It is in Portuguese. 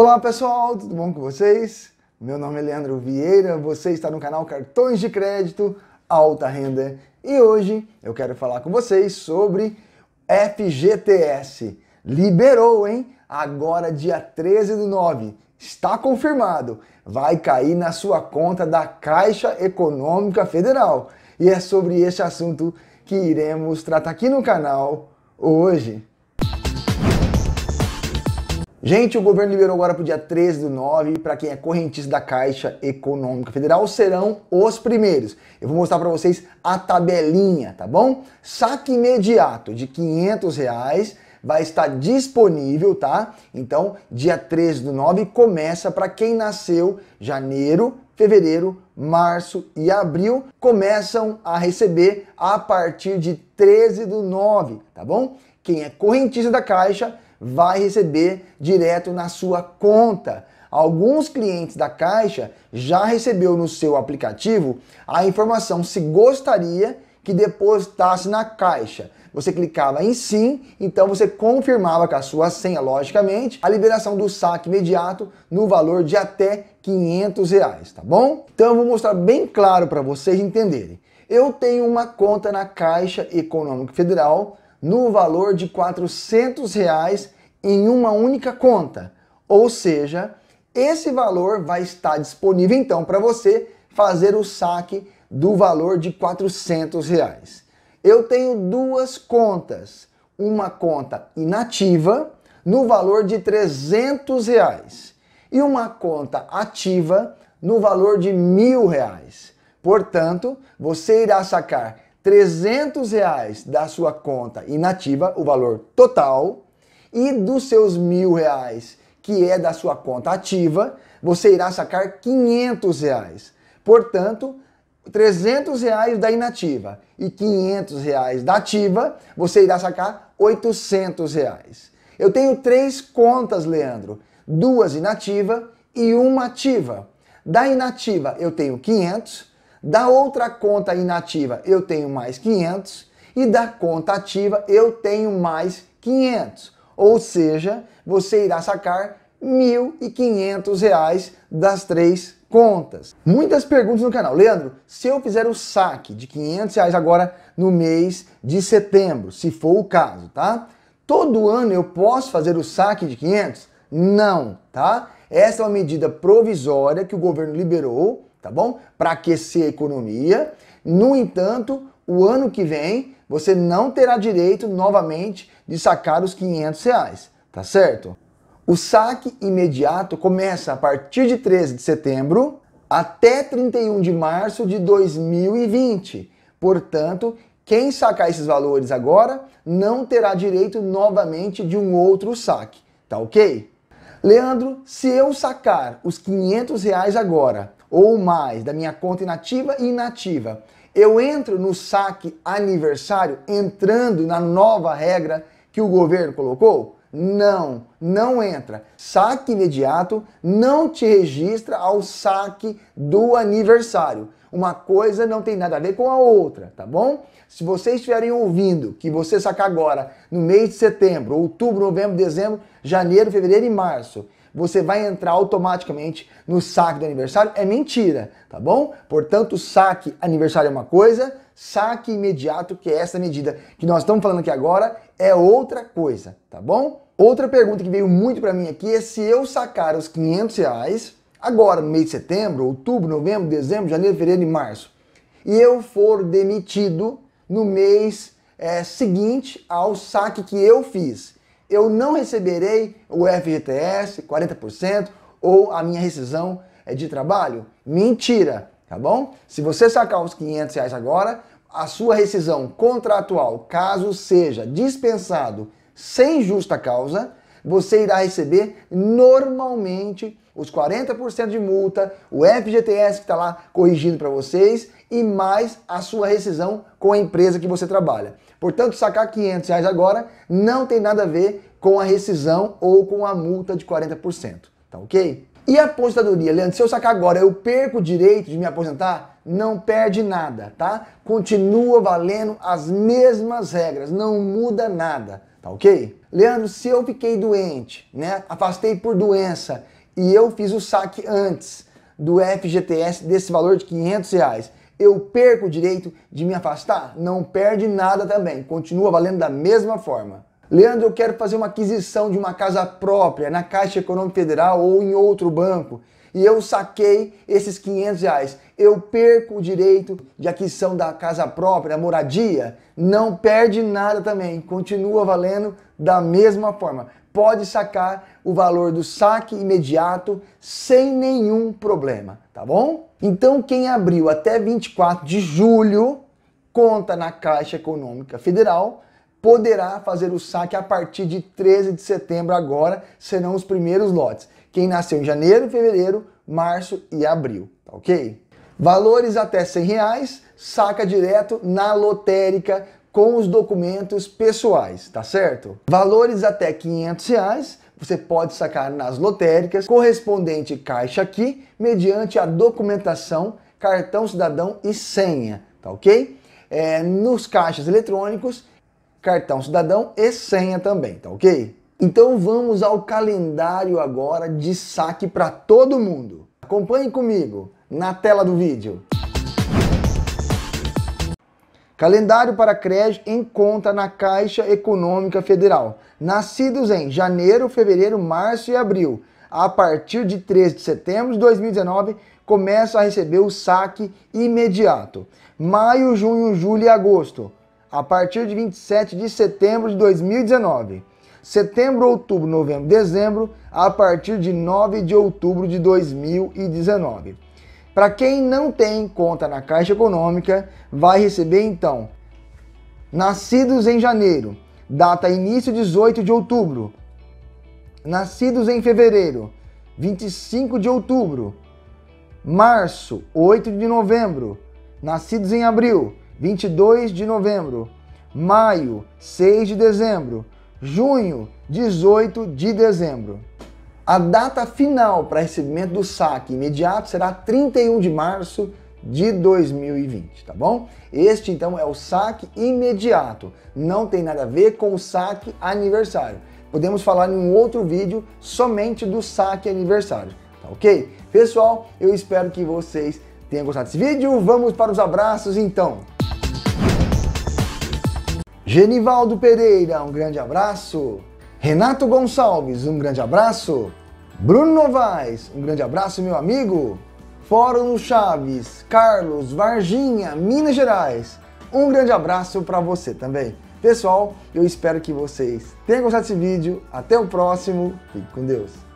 Olá pessoal, tudo bom com vocês? Meu nome é Leandro Vieira, você está no canal Cartões de Crédito Alta Renda e hoje eu quero falar com vocês sobre FGTS. Liberou, hein? Agora dia 13 do 9, está confirmado, vai cair na sua conta da Caixa Econômica Federal. E é sobre este assunto que iremos tratar aqui no canal hoje. Gente, o governo liberou agora para o dia 13 do 9, para quem é correntista da Caixa Econômica Federal, serão os primeiros. Eu vou mostrar para vocês a tabelinha, tá bom? Saque imediato de 500 reais vai estar disponível, tá? Então, dia 13 do 9 começa para quem nasceu janeiro, fevereiro, março e abril, começam a receber a partir de 13 do 9, tá bom? Quem é correntista da Caixa vai receber direto na sua conta. Alguns clientes da Caixa já recebeu no seu aplicativo a informação se gostaria que depositasse na Caixa. Você clicava em sim, então você confirmava com a sua senha, logicamente, a liberação do saque imediato no valor de até 500 reais, tá bom? Então eu vou mostrar bem claro para vocês entenderem. Eu tenho uma conta na Caixa Econômica Federal no valor de 400 reais em uma única conta. Ou seja, esse valor vai estar disponível então para você fazer o saque do valor de 400 reais. Eu tenho duas contas, uma conta inativa no valor de 300 reais e uma conta ativa no valor de mil reais. Portanto, você irá sacar 300 reais da sua conta inativa, o valor total, e dos seus mil reais, que é da sua conta ativa, você irá sacar 500 reais. Portanto, 300 reais da inativa e 500 reais da ativa, você irá sacar 800 reais. Eu tenho três contas, Leandro, duas inativa e uma ativa. Da inativa eu tenho 500, da outra conta inativa eu tenho mais 500 e da conta ativa eu tenho mais 500. Ou seja, você irá sacar R$ 1.500 das três contas. Muitas perguntas no canal. Leandro, se eu fizer o saque de R$ reais agora no mês de setembro, se for o caso, tá? Todo ano eu posso fazer o saque de 500? Não, tá? Essa é uma medida provisória que o governo liberou tá bom? Para aquecer a economia. No entanto, o ano que vem você não terá direito novamente de sacar os 500 reais, tá certo? O saque imediato começa a partir de 13 de setembro até 31 de março de 2020. Portanto, quem sacar esses valores agora não terá direito novamente de um outro saque, tá ok? Leandro, se eu sacar os 500 reais agora ou mais da minha conta inativa e inativa, eu entro no saque aniversário entrando na nova regra que o governo colocou? Não, não entra. Saque imediato não te registra ao saque do aniversário. Uma coisa não tem nada a ver com a outra, tá bom? Se vocês estiverem ouvindo que você sacar agora no mês de setembro, outubro, novembro, dezembro, janeiro, fevereiro e março você vai entrar automaticamente no saque do aniversário. É mentira, tá bom? Portanto, saque aniversário é uma coisa, saque imediato, que é essa medida que nós estamos falando aqui agora, é outra coisa, tá bom? Outra pergunta que veio muito para mim aqui é se eu sacar os 500 reais agora no mês de setembro, outubro, novembro, dezembro, janeiro, fevereiro e março e eu for demitido no mês é, seguinte ao saque que eu fiz, eu não receberei o FGTS, 40%, ou a minha rescisão eh, de trabalho? Mentira, tá bom? Se você sacar os 500 reais agora, a sua rescisão contratual, caso seja dispensado sem justa causa, você irá receber normalmente os 40% de multa, o FGTS que está lá corrigindo para vocês e mais a sua rescisão com a empresa que você trabalha. Portanto, sacar 500 reais agora não tem nada a ver com a rescisão ou com a multa de 40%, tá ok? E a aposentadoria, Leandro, se eu sacar agora, eu perco o direito de me aposentar? Não perde nada, tá? Continua valendo as mesmas regras, não muda nada, tá ok? Leandro, se eu fiquei doente, né, afastei por doença e eu fiz o saque antes do FGTS desse valor de 500 reais, eu perco o direito de me afastar? Não perde nada também, continua valendo da mesma forma. Leandro, eu quero fazer uma aquisição de uma casa própria na Caixa Econômica Federal ou em outro banco e eu saquei esses 500 reais. Eu perco o direito de aquisição da casa própria, moradia? Não perde nada também, continua valendo da mesma forma. Pode sacar o valor do saque imediato sem nenhum problema, tá bom? Então, quem abriu até 24 de julho conta na Caixa Econômica Federal poderá fazer o saque a partir de 13 de setembro agora, serão os primeiros lotes. Quem nasceu em janeiro, fevereiro, março e abril, tá ok? Valores até 100 reais, saca direto na lotérica com os documentos pessoais, tá certo? Valores até 500 reais você pode sacar nas lotéricas correspondente caixa aqui, mediante a documentação, cartão cidadão e senha, tá ok? É, nos caixas eletrônicos, cartão cidadão e senha também, tá ok? Então vamos ao calendário agora de saque para todo mundo. Acompanhe comigo na tela do vídeo. Calendário para crédito em conta na Caixa Econômica Federal. Nascidos em janeiro, fevereiro, março e abril. A partir de 13 de setembro de 2019, começa a receber o saque imediato. Maio, junho, julho e agosto. A partir de 27 de setembro de 2019 setembro, outubro, novembro, dezembro, a partir de 9 de outubro de 2019. Para quem não tem conta na Caixa Econômica, vai receber então nascidos em janeiro, data início 18 de outubro. Nascidos em fevereiro, 25 de outubro. Março, 8 de novembro. Nascidos em abril, 22 de novembro. Maio, 6 de dezembro. Junho, 18 de dezembro. A data final para recebimento do saque imediato será 31 de março de 2020, tá bom? Este então é o saque imediato, não tem nada a ver com o saque aniversário. Podemos falar em um outro vídeo somente do saque aniversário, tá ok? Pessoal, eu espero que vocês tenham gostado desse vídeo. Vamos para os abraços então. Genivaldo Pereira, um grande abraço. Renato Gonçalves, um grande abraço. Bruno Novaes, um grande abraço, meu amigo. Fórum Chaves, Carlos, Varginha, Minas Gerais. Um grande abraço para você também. Pessoal, eu espero que vocês tenham gostado desse vídeo. Até o próximo. Fique com Deus.